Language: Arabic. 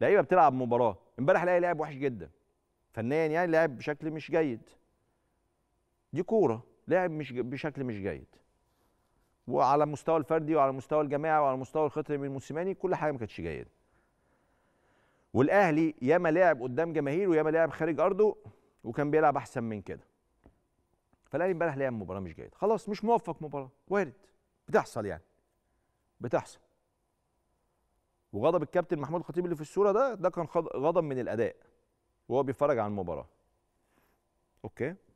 لعيبه بتلعب مباراه امبارح الاهلي لعب وحش جدا فنيا يعني لعب بشكل مش جيد دي كوره لعب مش بشكل مش جيد وعلى المستوى الفردي وعلى المستوى الجماعي وعلى المستوى الخطري من الموسيماني كل حاجه ما كانتش جيده والاهلي ياما لعب قدام جماهيره وياما لعب خارج ارضه وكان بيلعب احسن من كده فالاهلي امبارح لعب مباراه مش جيده خلاص مش موفق مباراه وارد بتحصل يعني بتحصل وغضب الكابتن محمود الخطيب اللي في الصوره ده ده كان غضب من الاداء وهو بيتفرج على المباراه اوكي